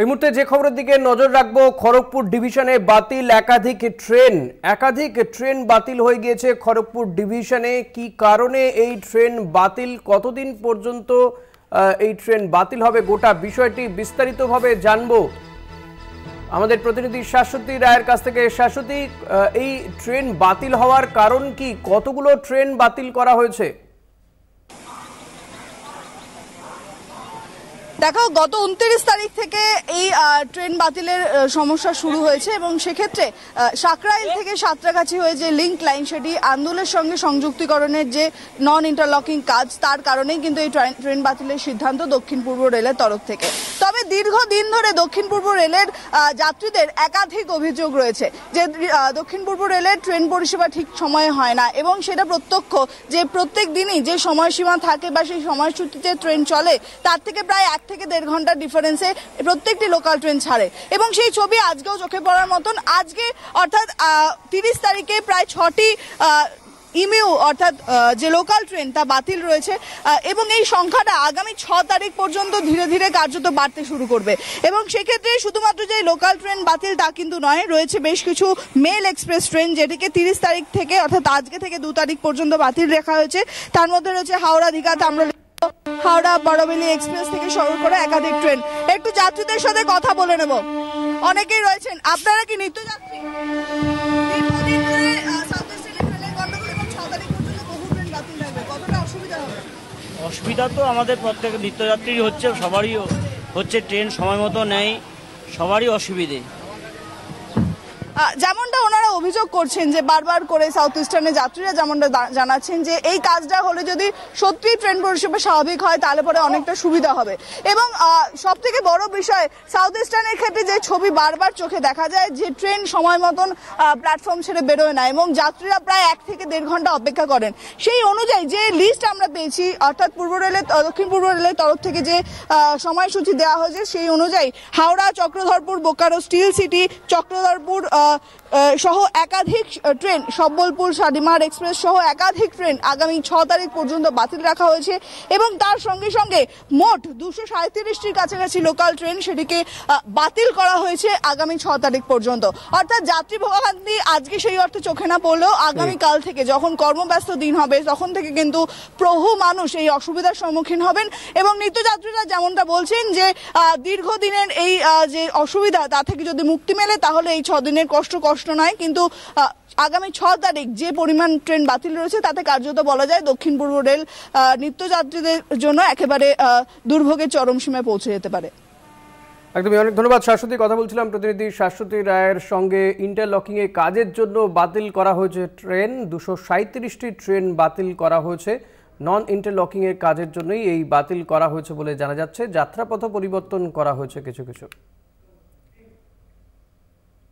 এই মুহূর্তে যে খবরের দিকে নজর রাখবো খড়গপুর ডিভিশনে বাতিল একাধিক ট্রেন একাধিক ট্রেন বাতিল হয়ে গিয়েছে খড়গপুর ডিভিশনে কি কারণে এই ট্রেন বাতিল কতদিন পর্যন্ত এই ট্রেন বাতিল হবে গোটা বিষয়টি বিস্তারিতভাবে জানবো আমাদের প্রতিনিধি শাশ্বতী রায়ের কাছ থেকে শাশ্বতী এই ট্রেন বাতিল হওয়ার কারণ কি কতগুলো ট্রেন বাতিল করা হয়েছে দেখো গত উনত্রিশ তারিখ থেকে এই ট্রেন বাতিলের সমস্যা শুরু হয়েছে এবং সেক্ষেত্রে সাকরাইল থেকে সাঁতরাগাছি হয়ে যে লিঙ্ক লাইন সেটি আন্দোলনের সঙ্গে সংযুক্তিকরণের যে নন ইন্টারলকিং কাজ তার কারণেই কিন্তু এই ট্রেন বাতিলের সিদ্ধান্ত দক্ষিণ পূর্ব রেলের তরফ থেকে তবে দীর্ঘদিন ধরে দক্ষিণ পূর্ব রেলের যাত্রীদের একাধিক অভিযোগ রয়েছে যে দক্ষিণ পূর্ব রেলের ট্রেন পরিষেবা ঠিক সময়ে হয় না এবং সেটা প্রত্যক্ষ যে প্রত্যেক দিনই যে সময়সীমা থাকে বা সেই সময়সূচিতে ট্রেন চলে তার থেকে প্রায় এক থেকে দেড় ঘন্টার ডিফারেন্সে প্রত্যেকটি লোকাল লোকাল ট্রেন ছাড়ে এবং সেই ছবি আজকেও চোখে পড়ার মতন আজকে অর্থাৎ তিরিশ তারিখে প্রায় ছটি ইমিউ অর্থাৎ যে লোকাল ট্রেন তা বাতিল রয়েছে এবং এই সংখ্যাটা আগামী ছ তারিখ পর্যন্ত ধীরে ধীরে কার্যত বাড়তে শুরু করবে এবং সেক্ষেত্রে শুধুমাত্র যে লোকাল ট্রেন বাতিল তা কিন্তু নয় রয়েছে বেশ কিছু মেল এক্সপ্রেস ট্রেন যেটিকে তিরিশ তারিখ থেকে অর্থাৎ আজকে থেকে দু তারিখ পর্যন্ত বাতিল রাখা হয়েছে তার মধ্যে রয়েছে হাওড়া দীঘা তামরা হাওড়া বড়বেলি এক্সপ্রেস থেকে শুরু করে একাধিক ট্রেন একটু যাত্রীদের সাথে কথা বলে নেব অনেকেই রয়েছেন আপনারা কি নিত্য যাত্রী অসুবিধা তো আমাদের প্রত্যেক নিত্যযাত্রী হচ্ছে সবারই হচ্ছে ট্রেন সময় মতো নেয় সবারই অসুবিধে যেমনটা ওনারা অভিযোগ করছেন যে বারবার করে সাউথ ইস্টার্নে যাত্রীরা যেমনটা জানাচ্ছেন যে এই কাজটা হলে যদি সত্যিই ট্রেন পরিষেবা স্বাভাবিক হয় তাহলে পরে অনেকটা সুবিধা হবে এবং সব থেকে বড় বিষয় সাউথ ইস্টার্নের ক্ষেত্রে যে ছবি বারবার চোখে দেখা যায় যে ট্রেন সময় মতন প্ল্যাটফর্ম ছেড়ে বেরোয় না এবং যাত্রীরা প্রায় এক থেকে দেড় ঘন্টা অপেক্ষা করেন সেই অনুযায়ী যে লিস্ট আমরা পেয়েছি অর্থাৎ পূর্ব রেলের দক্ষিণ পূর্ব রেলের তরফ থেকে যে সময়সূচি দেওয়া হয়েছে সেই অনুযায়ী হাওড়া চক্রধরপুর বোকারো স্টিল সিটি চক্রধরপুর সহ একাধিক ট্রেন সব্বলপুর শালিমার এক্সপ্রেস সহ একাধিক ট্রেন আগামী ছ তারিখ পর্যন্ত বাতিল রাখা হয়েছে এবং তার সঙ্গে সঙ্গে মোট দুশো সাঁত্রিশটির কাছাকাছি লোকাল ট্রেন সেটিকে বাতিল করা হয়েছে আগামী ছ তারিখ পর্যন্ত অর্থাৎ যাত্রী ভোগান্তি আজকে সেই অর্থে চোখে না পড়লেও আগামীকাল থেকে যখন কর্মব্যস্ত দিন হবে তখন থেকে কিন্তু প্রভু বহু মানুষ এই অসুবিধার সম্মুখীন হবেন এবং নিত্যযাত্রীরা যেমনটা বলছেন যে দীর্ঘদিনের এই যে অসুবিধা তা থেকে যদি মুক্তি মেলে তাহলে এই ছদিনের কষ্ট কষ্ট নয় কিন্তু আগামী ছ তারিখ যে পরিমাণ ট্রেন বাতিল রয়েছে তাতে কার্যত বলা যায় দক্ষিণ পূর্ব রেল নিত্যযাত্রীদের জন্য একেবারে দুর্ভোগের চরম সীমায় পৌঁছে যেতে পারে একদমই অনেক ধন্যবাদ শাশ্বতী কথা বলছিলাম প্রতিনিধি শাশ্বতী রায়ের সঙ্গে ইন্টারলকিংয়ে কাজের জন্য বাতিল করা হয়েছে ট্রেন দুশো সাঁত্রিশটি ট্রেন বাতিল করা হয়েছে নন ইন্টারলকিংয়ের কাজের জন্যই এই বাতিল করা হয়েছে বলে জানা যাচ্ছে যাত্রাপথ পরিবর্তন করা হয়েছে কিছু কিছু